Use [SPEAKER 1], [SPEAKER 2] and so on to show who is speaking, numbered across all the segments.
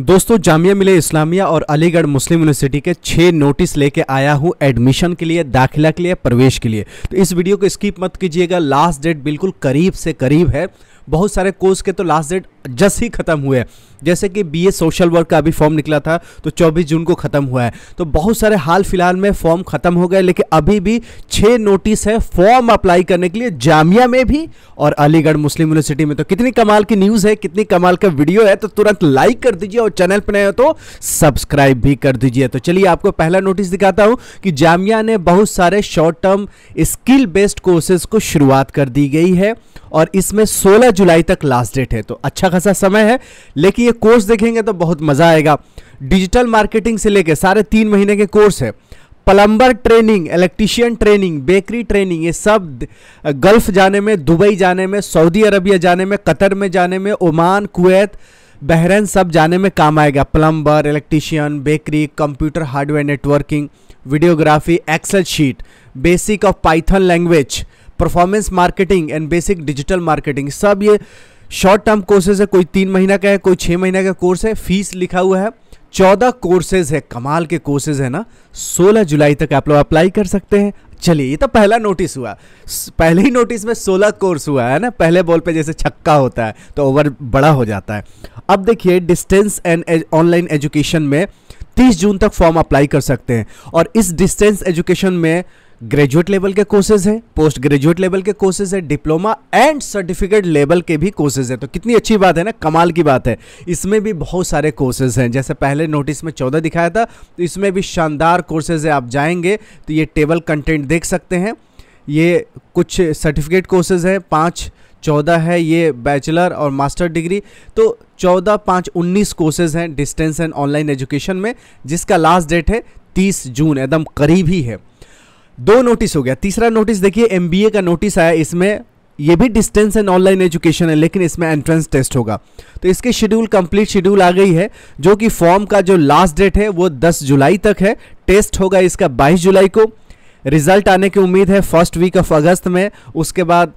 [SPEAKER 1] दोस्तों जामिया मिले इस्लामिया और अलीगढ़ मुस्लिम यूनिवर्सिटी के छह नोटिस लेके आया हूँ एडमिशन के लिए दाखिला के लिए प्रवेश के लिए तो इस वीडियो को स्किप मत कीजिएगा लास्ट डेट बिल्कुल करीब से करीब है बहुत सारे कोर्स के तो लास्ट डेट जस्ट ही ख़त्म हुए हैं जैसे कि बीए सोशल वर्क का अभी फॉर्म निकला था तो 24 जून को ख़त्म हुआ है तो बहुत सारे हाल फिलहाल में फॉर्म ख़त्म हो गए लेकिन अभी भी छह नोटिस है फॉर्म अप्लाई करने के लिए जामिया में भी और अलीगढ़ मुस्लिम यूनिवर्सिटी में तो कितनी कमाल की न्यूज़ है कितनी कमाल का वीडियो है तो तुरंत लाइक कर दीजिए और चैनल पर नए हो तो सब्सक्राइब भी कर दीजिए तो चलिए आपको पहला नोटिस दिखाता हूं कि जामिया ने बहुत सारे short term skill based courses को शुरुआत कर दी गई है और इसमें 16 जुलाई तक लास्ट डेट है तो अच्छा खासा समय है लेकिन ये कोर्स देखेंगे तो बहुत मज़ा आएगा डिजिटल मार्केटिंग से लेकर सारे तीन महीने के कोर्स है plumber training electrician training bakery training ये सब गल्फ जाने में दुबई जाने में सऊदी अरबिया जाने में कतर में जाने में ओमान कुवैत बहरन सब जाने में काम आएगा plumber electrician bakery computer hardware networking videography Excel sheet basic of Python language performance marketing and basic digital marketing सब ये शॉर्ट टर्म कोर्सेज है कोई तीन महीना का है कोई छः महीना का कोर्स है फीस लिखा हुआ है चौदह कोर्सेज है कमाल के कोर्सेज है ना सोलह जुलाई तक आप लोग अप्लाई कर सकते हैं चलिए ये तो पहला नोटिस हुआ पहले ही नोटिस में सोलह कोर्स हुआ है ना पहले बॉल पे जैसे छक्का होता है तो ओवर बड़ा हो जाता है अब देखिए डिस्टेंस एंड ऑनलाइन एजुकेशन में 30 जून तक फॉर्म अप्लाई कर सकते हैं और इस डिस्टेंस एजुकेशन में ग्रेजुएट लेवल के कोर्सेज हैं पोस्ट ग्रेजुएट लेवल के कोर्सेज हैं डिप्लोमा एंड सर्टिफिकेट लेवल के भी कोर्सेज हैं तो कितनी अच्छी बात है ना कमाल की बात है इसमें भी बहुत सारे कोर्सेज हैं जैसे पहले नोटिस में चौदह दिखाया था तो इसमें भी शानदार कोर्सेज है आप जाएंगे तो ये टेबल कंटेंट देख सकते हैं ये कुछ सर्टिफिकेट कोर्सेज हैं पाँच चौदह है ये बैचलर और मास्टर डिग्री तो चौदह पाँच उन्नीस कोर्सेज हैं डिस्टेंस एंड ऑनलाइन एजुकेशन में जिसका लास्ट डेट है तीस जून एकदम करीब ही है दो नोटिस हो गया तीसरा नोटिस देखिए एम का नोटिस आया इसमें ये भी डिस्टेंस एंड ऑनलाइन एजुकेशन है लेकिन इसमें एंट्रेंस टेस्ट होगा तो इसके शेड्यूल कंप्लीट शेड्यूल आ गई है जो कि फॉर्म का जो लास्ट डेट है वो 10 जुलाई तक है टेस्ट होगा इसका 22 जुलाई को रिजल्ट आने की उम्मीद है फर्स्ट वीक ऑफ अगस्त में उसके बाद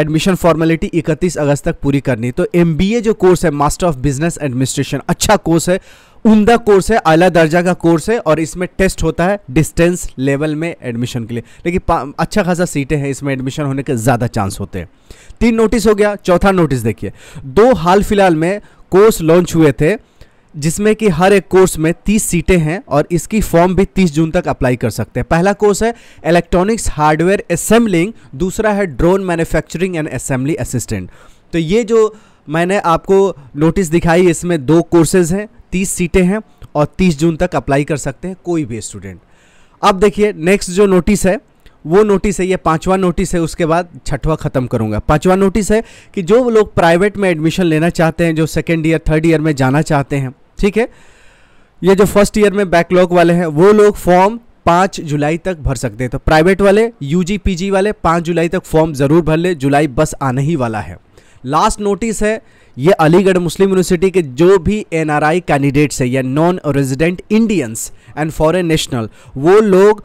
[SPEAKER 1] एडमिशन फॉर्मेलिटी 31 अगस्त तक पूरी करनी तो एम जो कोर्स है मास्टर ऑफ बिजनेस एडमिनिस्ट्रेशन अच्छा कोर्स है उमदा कोर्स है आला दर्जा का कोर्स है और इसमें टेस्ट होता है डिस्टेंस लेवल में एडमिशन के लिए लेकिन अच्छा खासा सीटें हैं इसमें एडमिशन होने के ज़्यादा चांस होते हैं तीन नोटिस हो गया चौथा नोटिस देखिए दो हाल फिलहाल में कोर्स लॉन्च हुए थे जिसमें कि हर एक कोर्स में 30 सीटें हैं और इसकी फॉर्म भी 30 जून तक अप्लाई कर सकते हैं पहला कोर्स है इलेक्ट्रॉनिक्स हार्डवेयर असेंबलिंग दूसरा है drone manufacturing and assembly assistant तो ये जो मैंने आपको नोटिस दिखाई इसमें दो कोर्सेज हैं तीस सीटें हैं और तीस जून तक अप्लाई कर सकते हैं कोई भी स्टूडेंट अब देखिए नेक्स्ट जो नोटिस है वो नोटिस है ये पांचवा नोटिस है उसके बाद छठवा ख़त्म करूंगा पांचवा नोटिस है कि जो लोग प्राइवेट में एडमिशन लेना चाहते हैं जो सेकेंड ईयर थर्ड ईयर में जाना चाहते हैं ठीक है ये जो फर्स्ट ईयर में बैकलॉग वाले हैं वो लोग फॉर्म पाँच जुलाई तक भर सकते हैं तो प्राइवेट वाले यू जी वाले पाँच जुलाई तक फॉर्म ज़रूर भर ले जुलाई बस आने ही वाला है लास्ट नोटिस है ये अलीगढ़ मुस्लिम यूनिवर्सिटी के जो भी एनआरआई कैंडिडेट्स है या non resident Indians and foreign national वो लोग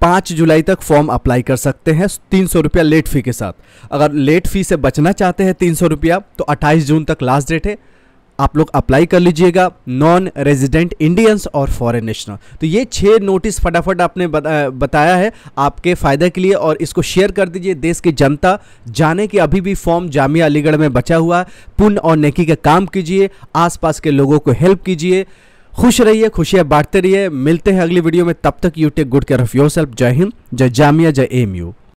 [SPEAKER 1] पाँच जुलाई तक फॉर्म अप्लाई कर सकते हैं तीन सौ रुपया लेट फी के साथ अगर लेट फी से बचना चाहते हैं तीन सौ रुपया तो अट्ठाईस जून तक लास्ट डेट है आप लोग अप्लाई कर लीजिएगा नॉन रेजिडेंट इंडियंस और फॉरेन नेशनल तो ये छह नोटिस फटाफट आपने बता, बताया है आपके फ़ायदे के लिए और इसको शेयर कर दीजिए देश की जनता जाने कि अभी भी फॉर्म जामिया अलीगढ़ में बचा हुआ है पुण्य और नेकी का काम कीजिए आसपास के लोगों को हेल्प कीजिए खुश रहिए खुशियाँ बांटते रहिए मिलते हैं अगली वीडियो में तब तक you take good care of yourself जय हिंद जय जामिया जय एम यू